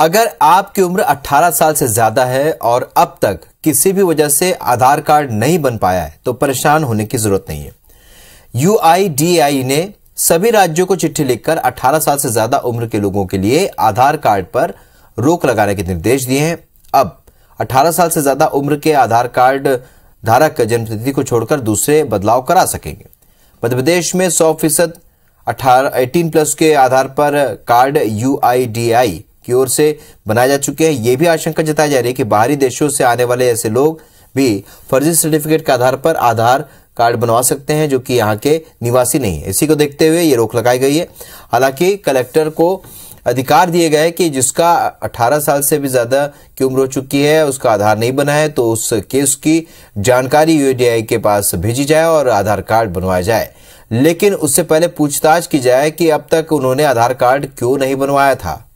अगर आपकी उम्र 18 साल से ज्यादा है और अब तक किसी भी वजह से आधार कार्ड नहीं बन पाया है तो परेशान होने की जरूरत नहीं है यू ने सभी राज्यों को चिट्ठी लिखकर 18 साल से ज्यादा उम्र के लोगों के लिए आधार कार्ड पर रोक लगाने के निर्देश दिए हैं अब 18 साल से ज्यादा उम्र के आधार कार्ड धारक जन्मतिथि को छोड़कर दूसरे बदलाव करा सकेंगे मध्यप्रदेश में सौ फीसद अठारह एटीन प्लस के आधार पर कार्ड यू की ओर से बनाए जा चुके हैं ये भी आशंका जताई जा रही है कि बाहरी देशों से आने वाले ऐसे लोग भी फर्जी सर्टिफिकेट के आधार पर आधार कार्ड बनवा सकते हैं जो कि यहाँ के निवासी नहीं है इसी को देखते हुए ये रोक लगाई गई है हालांकि कलेक्टर को अधिकार दिए गए कि जिसका 18 साल से भी ज़्यादा की उम्र हो चुकी है उसका आधार नहीं बना है तो उस केस की जानकारी यूएडीआई के पास भेजी जाए और आधार कार्ड बनवाया जाए लेकिन उससे पहले पूछताछ की जाए कि अब तक उन्होंने आधार कार्ड क्यों नहीं बनवाया था